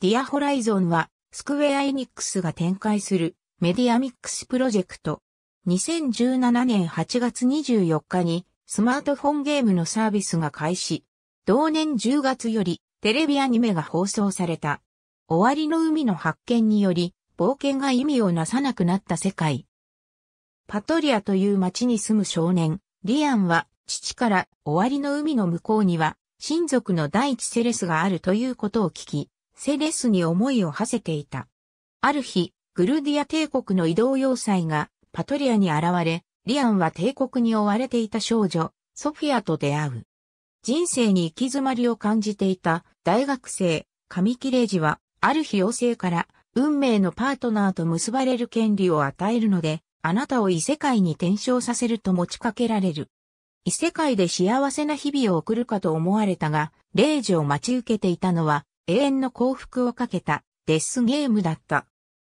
ディアホライゾンは、スクウェア・エニックスが展開するメディアミックスプロジェクト。2017年8月24日にスマートフォンゲームのサービスが開始。同年10月よりテレビアニメが放送された。終わりの海の発見により、冒険が意味をなさなくなった世界。パトリアという町に住む少年、リアンは、父から終わりの海の向こうには、親族の第一セレスがあるということを聞き、セレスに思いを馳せていた。ある日、グルディア帝国の移動要塞がパトリアに現れ、リアンは帝国に追われていた少女、ソフィアと出会う。人生に行き詰まりを感じていた大学生、神木レジは、ある日妖精から運命のパートナーと結ばれる権利を与えるので、あなたを異世界に転生させると持ちかけられる。異世界で幸せな日々を送るかと思われたが、レイジを待ち受けていたのは永遠の幸福をかけたデスゲームだった。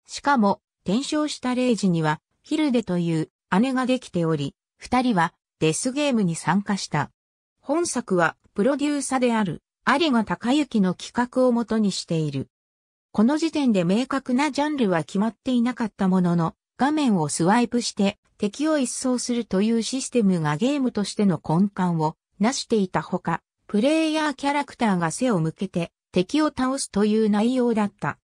しかも、転生したレイジには、ヒルデという姉ができており、二人はデスゲームに参加した。本作はプロデューサーである有賀隆之の企画をもとにしている。この時点で明確なジャンルは決まっていなかったものの、画面をスワイプして敵を一掃するというシステムがゲームとしての根幹をなしていたほか、プレイヤーキャラクターが背を向けて敵を倒すという内容だった。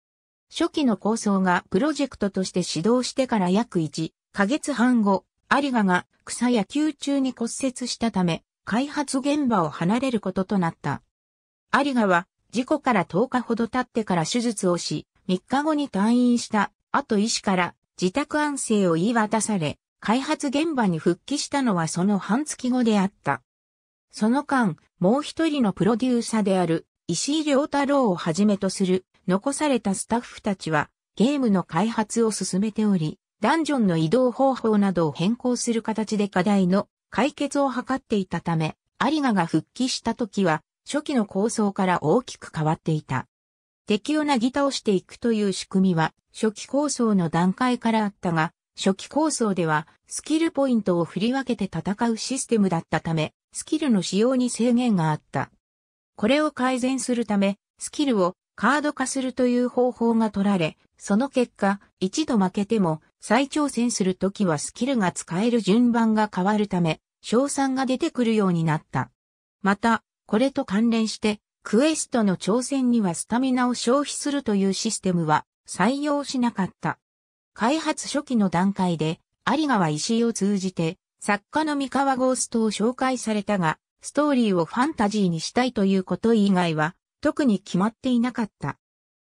初期の構想がプロジェクトとして始動してから約1ヶ月半後、有賀が草野球中に骨折したため、開発現場を離れることとなった。有賀は事故から10日ほど経ってから手術をし、3日後に退院した後医師から自宅安静を言い渡され、開発現場に復帰したのはその半月後であった。その間、もう一人のプロデューサーである石井良太郎をはじめとする残されたスタッフたちはゲームの開発を進めており、ダンジョンの移動方法などを変更する形で課題の解決を図っていたため、有賀が復帰した時は初期の構想から大きく変わっていた。敵をなぎ倒していくという仕組みは初期構想の段階からあったが、初期構想ではスキルポイントを振り分けて戦うシステムだったため、スキルの使用に制限があった。これを改善するため、スキルをカード化するという方法が取られ、その結果、一度負けても再挑戦するときはスキルが使える順番が変わるため、賞賛が出てくるようになった。また、これと関連して、クエストの挑戦にはスタミナを消費するというシステムは採用しなかった。開発初期の段階で、有川石井を通じて、作家の三河ゴーストを紹介されたが、ストーリーをファンタジーにしたいということ以外は、特に決まっていなかった。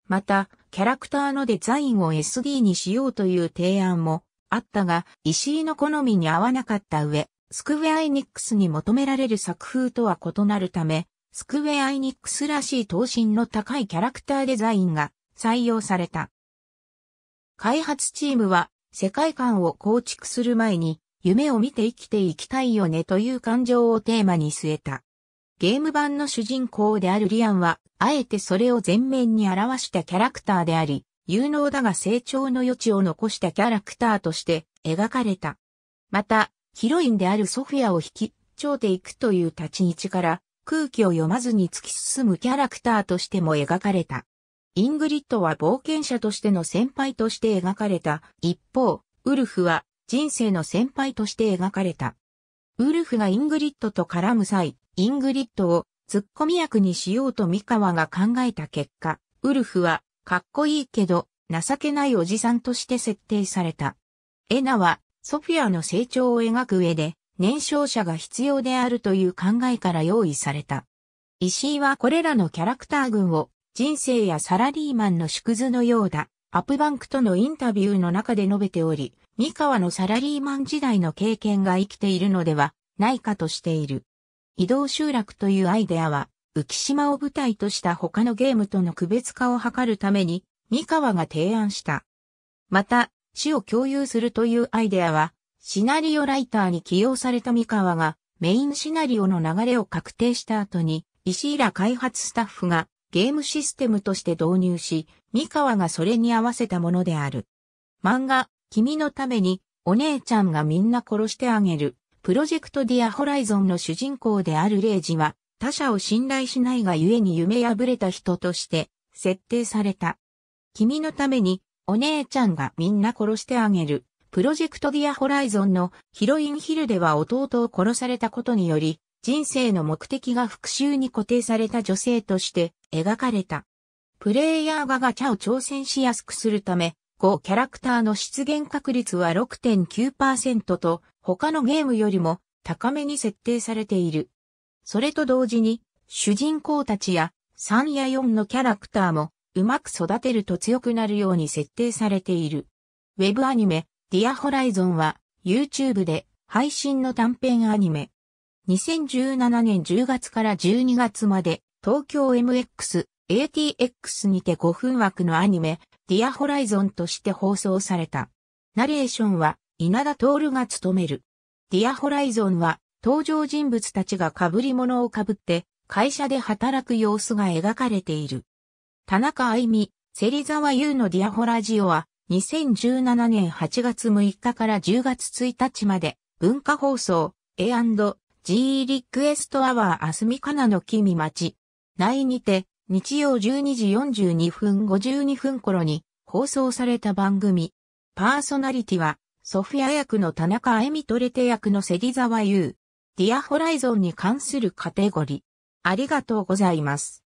また、キャラクターのデザインを SD にしようという提案もあったが、石井の好みに合わなかった上、スクウェアイニックスに求められる作風とは異なるため、スクウェアイニックスらしい等身の高いキャラクターデザインが採用された。開発チームは世界観を構築する前に夢を見て生きていきたいよねという感情をテーマに据えた。ゲーム版の主人公であるリアンは、あえてそれを前面に表したキャラクターであり、有能だが成長の余地を残したキャラクターとして描かれた。また、ヒロインであるソフィアを引き、超で行いくという立ち位置から、空気を読まずに突き進むキャラクターとしても描かれた。イングリッドは冒険者としての先輩として描かれた。一方、ウルフは人生の先輩として描かれた。ウルフがイングリッドと絡む際、イングリッドをツッコミ役にしようと三河が考えた結果、ウルフはかっこいいけど情けないおじさんとして設定された。エナはソフィアの成長を描く上で年少者が必要であるという考えから用意された。石井はこれらのキャラクター群を人生やサラリーマンの縮図のようだ、アップバンクとのインタビューの中で述べており、三河のサラリーマン時代の経験が生きているのではないかとしている。移動集落というアイデアは、浮島を舞台とした他のゲームとの区別化を図るために、三河が提案した。また、死を共有するというアイデアは、シナリオライターに起用された三河が、メインシナリオの流れを確定した後に、石井ら開発スタッフがゲームシステムとして導入し、三河がそれに合わせたものである。漫画、君のために、お姉ちゃんがみんな殺してあげる。プロジェクトディアホライゾンの主人公であるレイジは、他者を信頼しないがゆえに夢破れた人として、設定された。君のために、お姉ちゃんがみんな殺してあげる。プロジェクトディアホライゾンのヒロインヒルでは弟を殺されたことにより、人生の目的が復讐に固定された女性として描かれた。プレイヤーがガチャを挑戦しやすくするため、キャラクターの出現確率は6.9%と他のゲームよりも高めに設定されている。それと同時に主人公たちや3や4のキャラクターもうまく育てると強くなるように設定されている。ウェブアニメディアホライゾンは YouTube で配信の短編アニメ。2017年10月から12月まで東京 MX、ATX にて5分枠のアニメディアホライゾンとして放送された。ナレーションは稲田徹が務める。ディアホライゾンは登場人物たちが被り物を被って会社で働く様子が描かれている。田中愛美、芹沢優のディアホラジオは2017年8月6日から10月1日まで文化放送 A&G リクエストアワーアスミカナの君町内にて日曜12時42分52分頃に放送された番組。パーソナリティは、ソフィア役の田中恵美トレテ役の芹沢優。ディアホライゾンに関するカテゴリー。ありがとうございます。